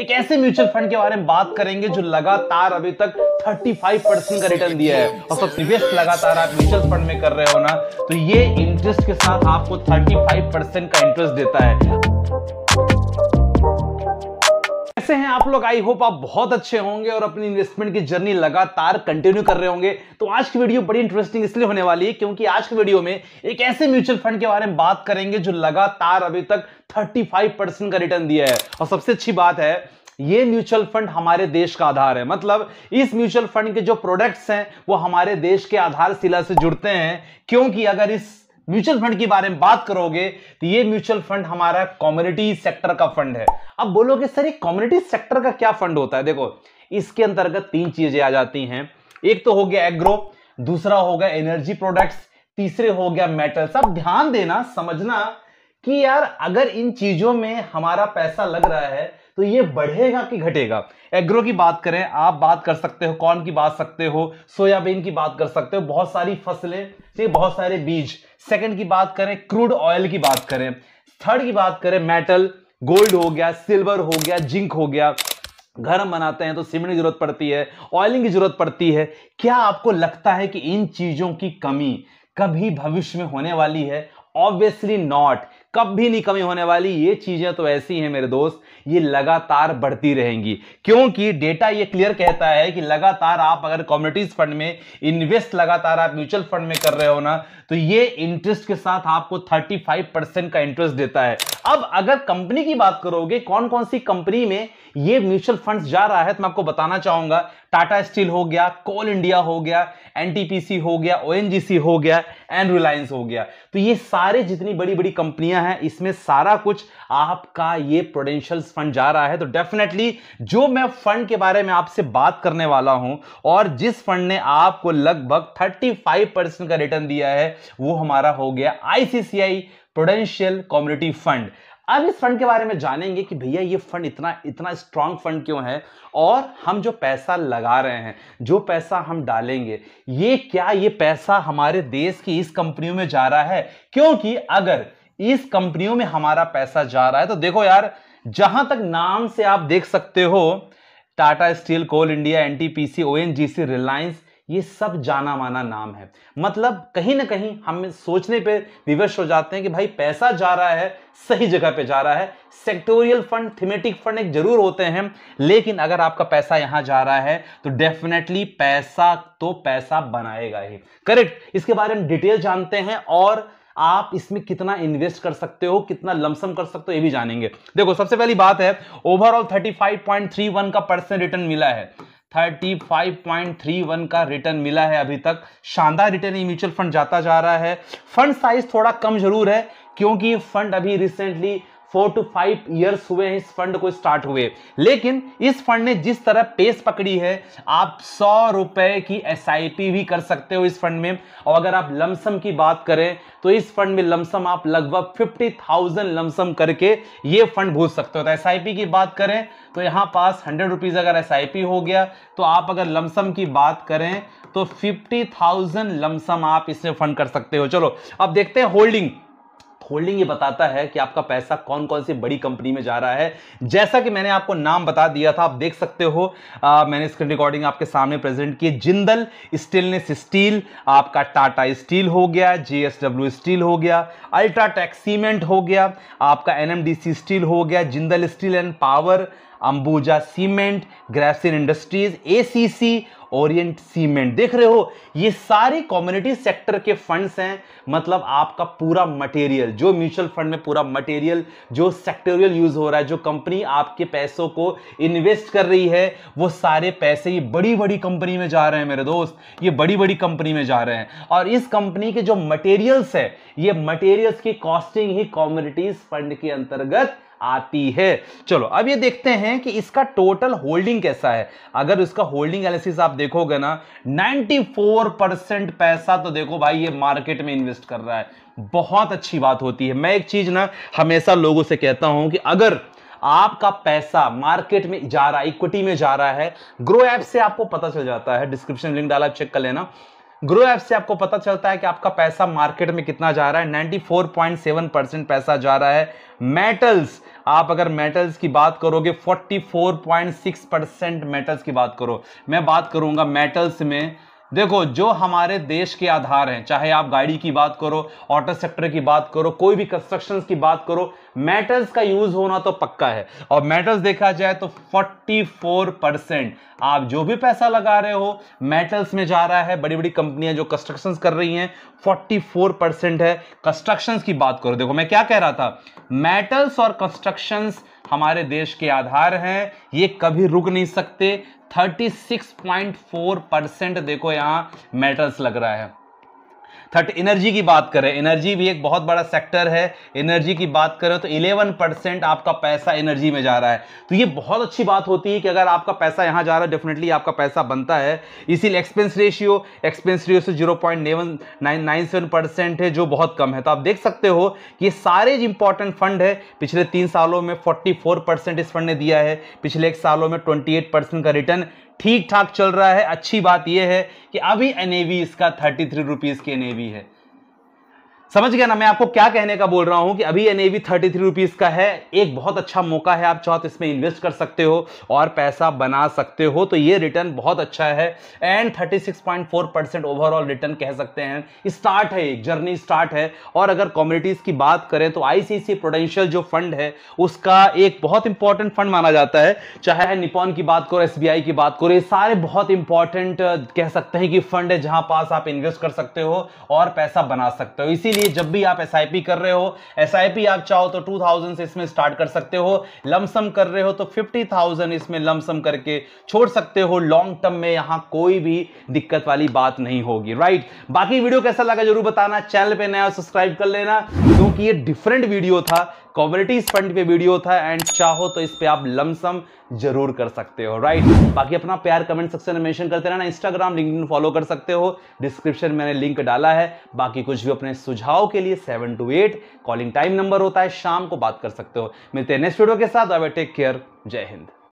एक ऐसे mutual fund के बारे में बात करेंगे जो लगातार अभी तक 35 परसेंट का रिटर्न दिया है और सब निवेश लगातार आप म्यूचुअल फंड में कर रहे हो ना तो ये इंटरेस्ट के साथ आपको 35 परसेंट का इंटरेस्ट देता है कैसे हैं आप लोग आई होप आप बहुत अच्छे होंगे और अपनी इन्वेस्टमेंट की जर्नी लगातार कंटिन्यू कर रहे होंगे तो आज की वीडियो बड़ी इंटरेस्टिंग इसलिए होने वाली है क्योंकि आज की वीडियो में एक ऐसे म्यूचुअल फंड के बारे में बात करेंगे जो लगातार अभी तक 35 परसेंट का रिटर्न दिया है और सबसे अच्छी बात है ये म्यूचुअल फंड हमारे देश का आधार है मतलब इस म्यूचुअल फंड के जो प्रोडक्ट्स हैं वो हमारे देश के आधारशिला से जुड़ते हैं क्योंकि अगर इस म्यूचुअल फंड के बारे में बात करोगे तो ये म्यूचुअल फंड हमारा कॉम्युनिटी सेक्टर का फंड है अब बोलोगे सर ये कॉम्युनिटी सेक्टर का क्या फंड होता है देखो इसके अंतर्गत तीन चीजें आ जाती हैं एक तो हो गया एग्रो दूसरा हो गया एनर्जी प्रोडक्ट्स तीसरे हो गया मेटल्स अब ध्यान देना समझना कि यार अगर इन चीजों में हमारा पैसा लग रहा है तो ये बढ़ेगा कि घटेगा एग्रो की बात करें आप बात कर सकते हो कॉर्न की बात सकते हो सोयाबीन की बात कर सकते हो बहुत सारी फसलें ठीक बहुत सारे बीज सेकंड की बात करें क्रूड ऑयल की बात करें थर्ड की बात करें मेटल गोल्ड हो गया सिल्वर हो गया जिंक हो गया घर हम बनाते हैं तो सीमेंट की जरूरत पड़ती है ऑयलिंग की जरूरत पड़ती है क्या आपको लगता है कि इन चीजों की कमी कभी भविष्य में होने वाली है ऑब्वियसली नॉट कब भी नहीं कमी होने वाली ये चीजें तो ऐसी हैं मेरे दोस्त ये लगातार बढ़ती रहेंगी क्योंकि डेटा ये क्लियर कहता है कि लगातार आप अगर कम्युनिटीज फंड में इन्वेस्ट लगातार आप म्यूचुअल फंड में कर रहे हो ना तो ये इंटरेस्ट के साथ आपको 35 परसेंट का इंटरेस्ट देता है अब अगर कंपनी की बात करोगे कौन कौन सी कंपनी में ये म्यूचुअल फंड जा रहा है तो मैं आपको बताना चाहूंगा टाटा स्टील हो गया कोल इंडिया हो गया एनटीपीसी हो गया ओएनजीसी हो गया एंड रिलायंस हो गया तो ये सारे जितनी बड़ी बड़ी कंपनियां हैं इसमें सारा कुछ आपका ये प्रोडेंशियल फंड जा रहा है तो डेफिनेटली जो मैं फंड के बारे में आपसे बात करने वाला हूं और जिस फंड ने आपको लगभग 35 परसेंट का रिटर्न दिया है वो हमारा हो गया आईसीसीआई प्रोडेंशियल कम्युनिटी फंड अब इस फंड के बारे में जानेंगे कि भैया ये फंड इतना इतना स्ट्रांग फंड क्यों है और हम जो पैसा लगा रहे हैं जो पैसा हम डालेंगे ये क्या ये पैसा हमारे देश की इस कंपनियों में जा रहा है क्योंकि अगर इस कंपनियों में हमारा पैसा जा रहा है तो देखो यार जहां तक नाम से आप देख सकते हो Tata steel coal India NTPC ONGC Reliance ये सब जाना माना नाम है मतलब कहीं ना कहीं हम सोचने पे विवश हो जाते हैं कि भाई पैसा जा रहा है सही जगह पे जा रहा है सेक्टोरियल फंड थीमेटिक फंड एक जरूर होते हैं लेकिन अगर आपका पैसा यहां जा रहा है तो डेफिनेटली पैसा तो पैसा बनाएगा ही करेक्ट इसके बारे में डिटेल जानते हैं और आप इसमें कितना इन्वेस्ट कर सकते हो कितना लमसम कर सकते हो ये भी जानेंगे देखो सबसे पहली बात है ओवरऑल 35.31 का परसेंट रिटर्न मिला है 35.31 का रिटर्न मिला है अभी तक शानदार रिटर्न ये म्यूचुअल फंड जाता जा रहा है फंड साइज थोड़ा कम जरूर है क्योंकि फंड अभी recently four two five years हुए हैं इस फंड को स्टार्ट हुए लेकिन इस फंड ने जिस तरह पेस पकड़ी है आप सौ रुपए की एस भी कर सकते हो इस फंड में और अगर आप लमसम की बात करें तो इस फंड में लमसम आप लगभग फिफ्टी थाउजेंड लमसम करके ये फंड भूज सकते हो तो एस की बात करें तो यहाँ पास हंड्रेड रुपीज़ अगर एस हो गया तो आप अगर लमसम की बात करें तो फिफ्टी थाउजेंड लमसम आप इसमें फंड कर सकते हो चलो अब देखते हैं होल्डिंग होल्डिंग ये बताता है कि आपका पैसा कौन कौन सी बड़ी कंपनी में जा रहा है जैसा कि मैंने आपको नाम बता दिया था आप देख सकते हो आ, मैंने स्क्रीन रिकॉर्डिंग आपके सामने प्रेजेंट की जिंदल स्टेनलेस स्टील आपका टाटा स्टील हो गया जेएसडब्ल्यू स्टील हो गया अल्ट्राटेक सीमेंट हो गया आपका एनएमडीसी स्टील हो गया Jindal steel and power Ambuja cement Grasim industries ACC Orient cement देख रहे हो ये सारे कम्युनिटी सेक्टर के फंड्स हैं मतलब आपका पूरा मटेरियल जो म्यूचुअल फंड में पूरा मटेरियल जो सेक्टोरियल यूज हो रहा है जो कंपनी आपके पैसों को इन्वेस्ट कर रही है वो सारे पैसे ये बड़ी बड़ी कंपनी में जा रहे हैं मेरे दोस्त ये बड़ी बड़ी कंपनी में जा रहे हैं और इस कंपनी के जो मटेरियल्स है ये मटेरियल्स की कॉस्टिंग ही कॉम्युनिटीज फंड के अंतर्गत आती है चलो अब ये देखते हैं कि इसका टोटल होल्डिंग कैसा है अगर उसका होल्डिंग एनालिसिस आप देखोगे ना 94 परसेंट पैसा तो देखो भाई ये मार्केट में इन्वेस्ट कर रहा है बहुत अच्छी बात होती है मैं एक चीज ना हमेशा लोगों से कहता हूं कि अगर आपका पैसा मार्केट में जा रहा है इक्विटी में जा रहा है ग्रो ऐप से आपको पता चल जाता है डिस्क्रिप्शन लिंक डाला चेक कर लेना ग्रो ऐप से आपको पता चलता है कि आपका पैसा मार्केट में कितना जा रहा है 94.7 परसेंट पैसा जा रहा है मेटल्स आप अगर मेटल्स की बात करोगे 44.6 परसेंट मेटल्स की बात करो मैं बात करूंगा मेटल्स में देखो जो हमारे देश के आधार हैं चाहे आप गाड़ी की बात करो ऑटो सेक्टर की बात करो कोई भी कंस्ट्रक्शन की बात करो मेटल्स का यूज होना तो पक्का है और मेटल्स देखा जाए तो 44 परसेंट आप जो भी पैसा लगा रहे हो मेटल्स में जा रहा है बड़ी बड़ी कंपनियां जो कंस्ट्रक्शंस कर रही हैं 44 परसेंट है कंस्ट्रक्शंस की बात करो देखो मैं क्या कह रहा था मेटल्स और कंस्ट्रक्शंस हमारे देश के आधार हैं ये कभी रुक नहीं सकते 36.4 परसेंट देखो यहाँ मेटल्स लग रहा है थर्ट एनर्जी की बात करें एनर्जी भी एक बहुत बड़ा सेक्टर है एनर्जी की बात करें तो 11 परसेंट आपका पैसा एनर्जी में जा रहा है तो ये बहुत अच्छी बात होती है कि अगर आपका पैसा यहाँ जा रहा है डेफिनेटली आपका पैसा बनता है इसीलिए एक्सपेंस रेशियो एक्सपेंस रेशियो से जीरो है जो बहुत कम है तो आप देख सकते हो कि ये सारे इंपॉर्टेंट फंड है पिछले तीन सालों में फोर्टी इस फंड ने दिया है पिछले एक सालों में ट्वेंटी का रिटर्न ठीक ठाक चल रहा है अच्छी बात यह है कि अभी एन इसका थर्टी थ्री रुपीज़ के एन है समझ गया ना मैं आपको क्या कहने का बोल रहा हूं कि अभी N AV thirty three rupees का है एक बहुत अच्छा मौका है आप चाहो तो इसमें इन्वेस्ट कर सकते हो और पैसा बना सकते हो तो ये रिटर्न बहुत अच्छा है and thirty six point four percent overall return कह सकते हैं स्टार्ट है एक जर्नी स्टार्ट है और अगर कॉम्युनिटीज की बात करें तो आईसीसी प्रोडेंशियल जो फंड है उसका एक बहुत इंपॉर्टेंट फंड माना जाता है चाहे निपॉन की बात करो एस की बात करो ये सारे बहुत इंपॉर्टेंट कह सकते हैं कि फंड है जहां पास आप इन्वेस्ट कर सकते हो और पैसा बना सकते हो इसी इसीलिए जब भी आप एस कर रहे हो एस आप चाहो तो 2000 से इसमें स्टार्ट कर सकते हो लमसम कर रहे हो तो 50,000 इसमें लमसम करके छोड़ सकते हो लॉन्ग टर्म में यहां कोई भी दिक्कत वाली बात नहीं होगी राइट बाकी वीडियो कैसा लगा जरूर बताना चैनल पर नया सब्सक्राइब कर लेना क्योंकि ये डिफरेंट वीडियो था कॉम्युनिटीज फंड पे वीडियो था एंड चाहो तो इस पे आप लमसम जरूर कर सकते हो राइट बाकी अपना प्यार कमेंट सेक्शन में मेंशन करते रहना इंस्टाग्राम लिंक फॉलो कर सकते हो डिस्क्रिप्शन में मैंने लिंक डाला है बाकी कुछ भी अपने सुझाव के लिए seven two eight calling time number होता है शाम को बात कर सकते हो मिलते हैं नेक्स्ट वीडियो के साथ टेक केयर जय हिंद